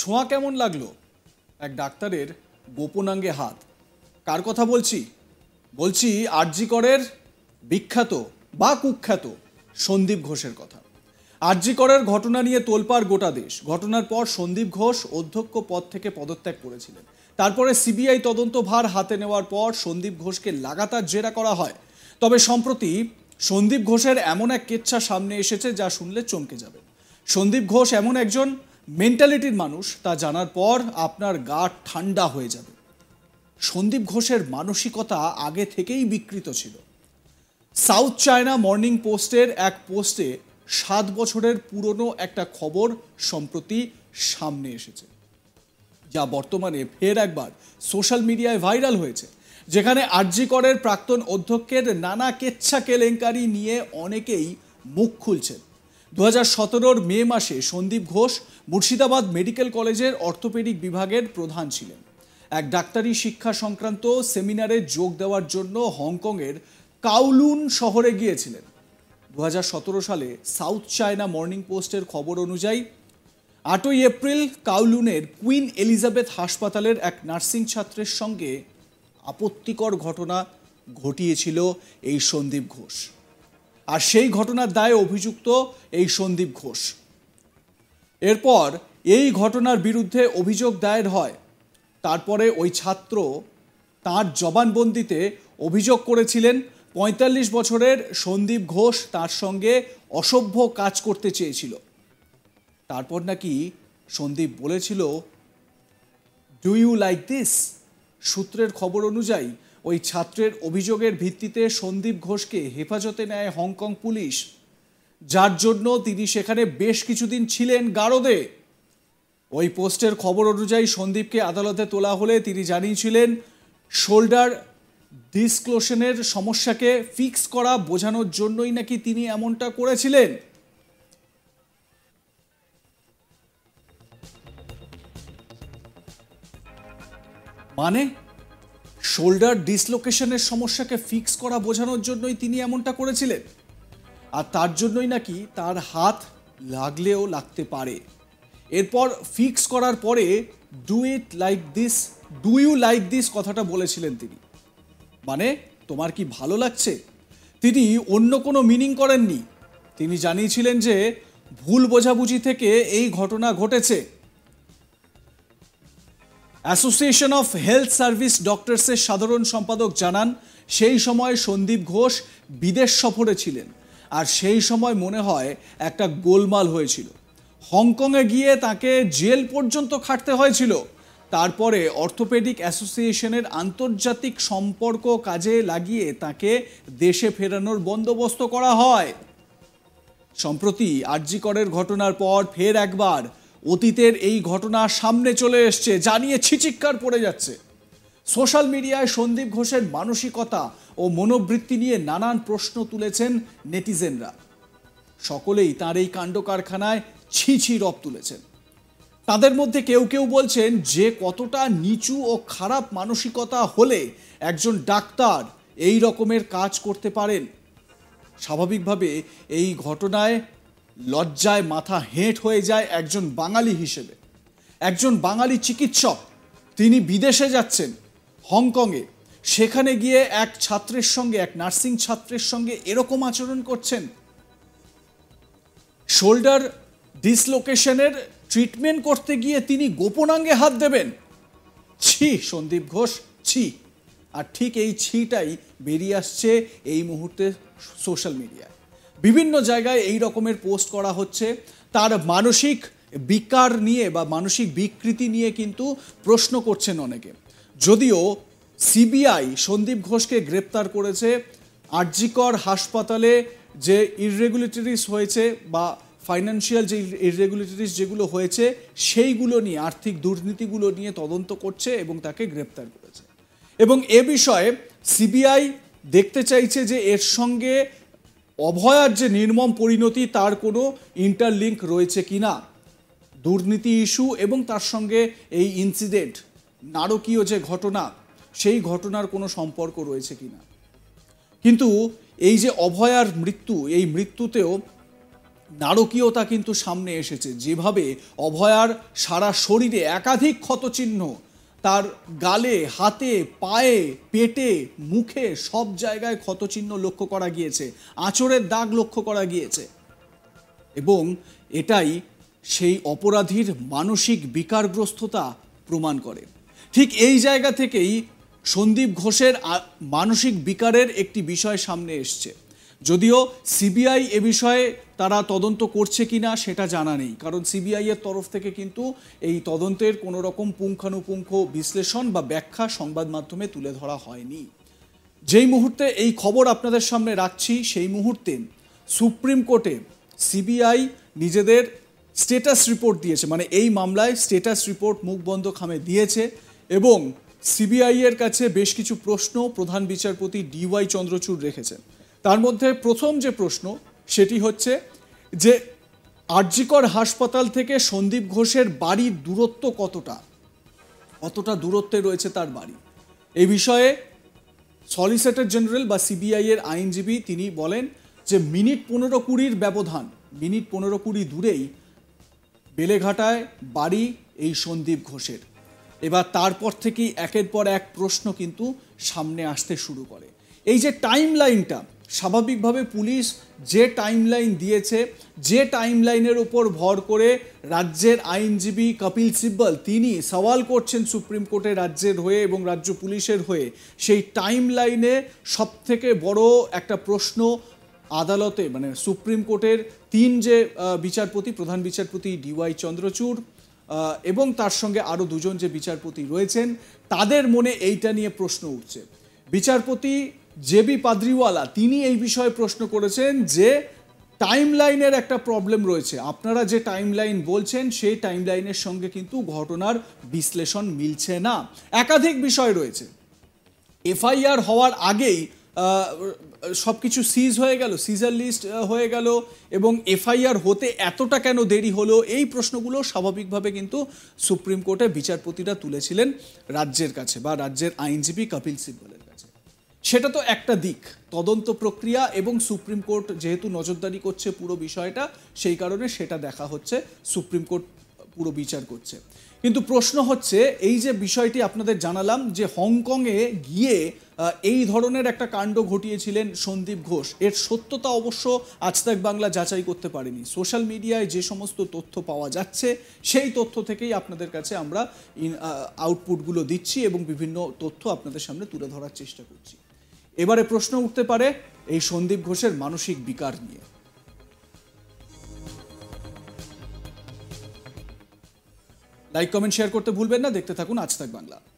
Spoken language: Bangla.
ছোঁয়া কেমন লাগলো এক ডাক্তারের গোপনাঙ্গে হাত কার কথা বলছি বলছি আরজি করের বিখ্যাত বা কুখ্যাত সন্দীপ ঘোষের কথা আরজি করের ঘটনা নিয়ে তোলপাড় গোটা দেশ ঘটনার পর সন্দীপ ঘোষ অধ্যক্ষ পদ থেকে পদত্যাগ করেছিলেন তারপরে সিবিআই তদন্তভার হাতে নেওয়ার পর সন্দীপ ঘোষকে লাগাতার জেরা করা হয় তবে সম্প্রতি সন্দীপ ঘোষের এমন এক কেচ্ছা সামনে এসেছে যা শুনলে চমকে যাবে সন্দীপ ঘোষ এমন একজন মেন্টালিটির মানুষ তা জানার পর আপনার গা ঠান্ডা হয়ে যাবে সন্দীপ ঘোষের মানসিকতা আগে থেকেই বিকৃত ছিল সাউথ চায়না মর্নিং পোস্টের এক পোস্টে সাত বছরের পুরনো একটা খবর সম্প্রতি সামনে এসেছে যা বর্তমানে ফের একবার সোশ্যাল মিডিয়ায় ভাইরাল হয়েছে যেখানে আরজিকরের প্রাক্তন অধ্যক্ষের নানা কেচ্ছা কেলেঙ্কারি নিয়ে অনেকেই মুখ খুলছেন দু হাজার মে মাসে সন্দীপ ঘোষ মুর্শিদাবাদ মেডিকেল কলেজের অর্থোপেডিক বিভাগের প্রধান ছিলেন এক ডাক্তারি শিক্ষা সংক্রান্ত সেমিনারে যোগ দেওয়ার জন্য হংকংয়ের কাউলুন শহরে গিয়েছিলেন দু সালে সাউথ চায়না মর্নিং পোস্টের খবর অনুযায়ী আটই এপ্রিল কাউলুনের কুইন এলিজাবেথ হাসপাতালের এক নার্সিং ছাত্রের সঙ্গে আপত্তিকর ঘটনা ঘটিয়েছিল এই সন্দীপ ঘোষ আর সেই ঘটনার দায়ে অভিযুক্ত এই সন্দীপ ঘোষ এরপর এই ঘটনার বিরুদ্ধে অভিযোগ দায়ের হয় তারপরে ওই ছাত্র তার জবানবন্দিতে অভিযোগ করেছিলেন পঁয়তাল্লিশ বছরের সন্দীপ ঘোষ তার সঙ্গে অসভ্য কাজ করতে চেয়েছিল তারপর নাকি সন্দীপ বলেছিল ডু ইউ লাইক দিস সূত্রের খবর অনুযায়ী ওই ছাত্রের অভিযোগের ভিত্তিতে সন্দীপ ঘোষকে হেফাজতে নেয় হংকং পুলিশ যার জন্য তিনি সেখানে বেশ কিছুদিন ছিলেন গারদে ওই পোস্টের খবর অনুযায়ী সন্দীপকে আদালতে তোলা হলে তিনি জানিয়েছিলেন শোল্ডার ডিসক্লোশনের সমস্যাকে ফিক্স করা বোঝানোর জন্যই নাকি তিনি এমনটা করেছিলেন মানে শোল্ডার ডিসলোকেশনের সমস্যাকে ফিক্স করা বোঝানোর জন্যই তিনি এমনটা করেছিলেন আর তার জন্যই নাকি তার হাত লাগলেও লাগতে পারে এরপর ফিক্স করার পরে do it like this do you like this কথাটা বলেছিলেন তিনি মানে তোমার কি ভালো লাগছে তিনি অন্য কোনো মিনিং করেননি তিনি জানিয়েছিলেন যে ভুল বোঝাবুঝি থেকে এই ঘটনা ঘটেছে অ্যাসোসিয়েশন অফ হেলথ সার্ভিস ডক্টরসের সাধারণ সম্পাদক জানান সেই সময় সন্দীপ ঘোষ বিদেশ সফরে ছিলেন আর সেই সময় মনে হয় একটা গোলমাল হয়েছিল হংকংয়ে গিয়ে তাকে জেল পর্যন্ত খাটতে হয়েছিল তারপরে অর্থোপেডিক অ্যাসোসিয়েশনের আন্তর্জাতিক সম্পর্ক কাজে লাগিয়ে তাকে দেশে ফেরানোর বন্দোবস্ত করা হয় সম্প্রতি করের ঘটনার পর ফের একবার অতীতের এই ঘটনা সামনে চলে এসছে জানিয়ে ছিচিৎকার পড়ে যাচ্ছে সোশ্যাল মিডিয়ায় সন্দীপ ঘোষের মানসিকতা ও মনোবৃত্তি নিয়ে নানান প্রশ্ন তুলেছেন নেটিজেনরা সকলেই তার এই কাণ্ড কারখানায় ছিছি রব তুলেছেন তাদের মধ্যে কেউ কেউ বলছেন যে কতটা নিচু ও খারাপ মানসিকতা হলে একজন ডাক্তার এই রকমের কাজ করতে পারেন স্বাভাবিকভাবে এই ঘটনায় লজ্জায় মাথা হেঁট হয়ে যায় একজন বাঙালি হিসেবে একজন বাঙালি চিকিৎসক তিনি বিদেশে যাচ্ছেন হংকংয়ে সেখানে গিয়ে এক ছাত্রের সঙ্গে এক নার্সিং ছাত্রের সঙ্গে এরকম আচরণ করছেন শোল্ডার ডিসলোকেশনের ট্রিটমেন্ট করতে গিয়ে তিনি গোপনাঙ্গে হাত দেবেন ছি সন্দীপ ঘোষ ছি আর ঠিক এই ছিটাই বেরিয়ে আসছে এই মুহূর্তে সোশ্যাল মিডিয়ায় বিভিন্ন জায়গায় এই রকমের পোস্ট করা হচ্ছে তার মানসিক বিকার নিয়ে বা মানসিক বিকৃতি নিয়ে কিন্তু প্রশ্ন করছেন অনেকে যদিও সিবিআই সন্দীপ ঘোষকে গ্রেপ্তার করেছে আরজিকর হাসপাতালে যে ইররেগুলেটরিস হয়েছে বা ফাইন্যান্সিয়াল যে ইররেগুলেটরিস যেগুলো হয়েছে সেইগুলো নিয়ে আর্থিক দুর্নীতিগুলো নিয়ে তদন্ত করছে এবং তাকে গ্রেপ্তার করেছে এবং এ বিষয়ে সিবিআই দেখতে চাইছে যে এর সঙ্গে অভয়ার যে নির্মম পরিণতি তার কোনো ইন্টারলিঙ্ক রয়েছে কি না দুর্নীতি ইস্যু এবং তার সঙ্গে এই ইনসিডেন্ট নারকীয় যে ঘটনা সেই ঘটনার কোনো সম্পর্ক রয়েছে কি না কিন্তু এই যে অভয়ার মৃত্যু এই মৃত্যুতেও নারকীয়তা কিন্তু সামনে এসেছে যেভাবে অভয়ার সারা শরীরে একাধিক ক্ষতচিহ্ন তার গালে হাতে পায়ে পেটে মুখে সব জায়গায় ক্ষতচিহ্ন লক্ষ্য করা গিয়েছে আঁচড়ের দাগ লক্ষ্য করা গিয়েছে এবং এটাই সেই অপরাধীর মানসিক বিকারগ্রস্ততা প্রমাণ করে ঠিক এই জায়গা থেকেই সন্দীপ ঘোষের মানসিক বিকারের একটি বিষয় সামনে এসছে যদিও সিবিআই এ বিষয়ে তারা তদন্ত করছে কি না সেটা জানা নেই কারণ সিবিআইয়ের তরফ থেকে কিন্তু এই তদন্তের কোনো রকম পুঙ্খানুপুঙ্খ বিশ্লেষণ বা ব্যাখ্যা সংবাদ মাধ্যমে তুলে ধরা হয়নি যেই মুহূর্তে এই খবর আপনাদের সামনে রাখছি সেই মুহূর্তে সুপ্রিম কোর্টে সিবিআই নিজেদের স্টেটাস রিপোর্ট দিয়েছে মানে এই মামলায় স্টেটাস রিপোর্ট মুখ বন্ধ খামে দিয়েছে এবং সিবিআইয়ের কাছে বেশ কিছু প্রশ্ন প্রধান বিচারপতি ডিওয়াই চন্দ্রচূড় রেখেছেন তার মধ্যে প্রথম যে প্রশ্ন সেটি হচ্ছে যে আরজিকর হাসপাতাল থেকে সন্দীপ ঘোষের বাড়ির দূরত্ব কতটা কতটা দূরত্বে রয়েছে তার বাড়ি এ বিষয়ে সলিসিটর জেনারেল বা সিবিআই এর আইনজীবী তিনি বলেন যে মিনিট পনেরো কুড়ির ব্যবধান মিনিট পনেরো কুড়ি দূরেই বেলেঘাটায় বাড়ি এই সন্দীপ ঘোষের এবার তারপর থেকেই একের পর এক প্রশ্ন কিন্তু সামনে আসতে শুরু করে এই যে টাইম লাইনটা স্বাভাবিকভাবে পুলিশ যে টাইমলাইন দিয়েছে যে টাইম লাইনের ওপর ভর করে রাজ্যের আইনজীবী কপিল সিব্বল তিনি সওয়াল করছেন সুপ্রিম কোর্টে রাজ্যের হয়ে এবং রাজ্য পুলিশের হয়ে সেই টাইমলাইনে সবথেকে বড় একটা প্রশ্ন আদালতে মানে সুপ্রিম কোর্টের তিন যে বিচারপতি প্রধান বিচারপতি ডিওয়াই চন্দ্রচূড় এবং তার সঙ্গে আরও দুজন যে বিচারপতি রয়েছেন তাদের মনে এইটা নিয়ে প্রশ্ন উঠছে বিচারপতি জেবি পাদ্রিওয়ালা তিনি এই বিষয়ে প্রশ্ন করেছেন যে টাইম লাইনের একটা প্রবলেম রয়েছে আপনারা যে টাইম লাইন বলছেন সেই টাইম লাইনের সঙ্গে কিন্তু ঘটনার বিশ্লেষণ মিলছে না একাধিক বিষয় রয়েছে এফআইআর হওয়ার আগেই সব কিছু সিজ হয়ে গেল সিজার লিস্ট হয়ে গেল এবং এফআইআর হতে এতটা কেন দেরি হলো এই প্রশ্নগুলো স্বাভাবিকভাবে কিন্তু সুপ্রিম কোর্টে বিচারপতিরা তুলেছিলেন রাজ্যের কাছে বা রাজ্যের আইনজীবী কপিল সিব্বল সেটা তো একটা দিক তদন্ত প্রক্রিয়া এবং সুপ্রিম কোর্ট যেহেতু নজরদারি করছে পুরো বিষয়টা সেই কারণে সেটা দেখা হচ্ছে সুপ্রিম কোর্ট পুরো বিচার করছে কিন্তু প্রশ্ন হচ্ছে এই যে বিষয়টি আপনাদের জানালাম যে হংকংয়ে গিয়ে এই ধরনের একটা কাণ্ড ঘটিয়েছিলেন সন্দীপ ঘোষ এর সত্যতা অবশ্য আজ তাক বাংলা যাচাই করতে পারেনি সোশ্যাল মিডিয়ায় যে সমস্ত তথ্য পাওয়া যাচ্ছে সেই তথ্য থেকেই আপনাদের কাছে আমরা আউটপুটগুলো দিচ্ছি এবং বিভিন্ন তথ্য আপনাদের সামনে তুলে ধরার চেষ্টা করছি এবারে প্রশ্ন উঠতে পারে এই সন্দীপ ঘোষের মানসিক বিকার নিয়ে লাইক কমেন্ট শেয়ার করতে ভুলবেন না দেখতে থাকুন আজ তাক বাংলা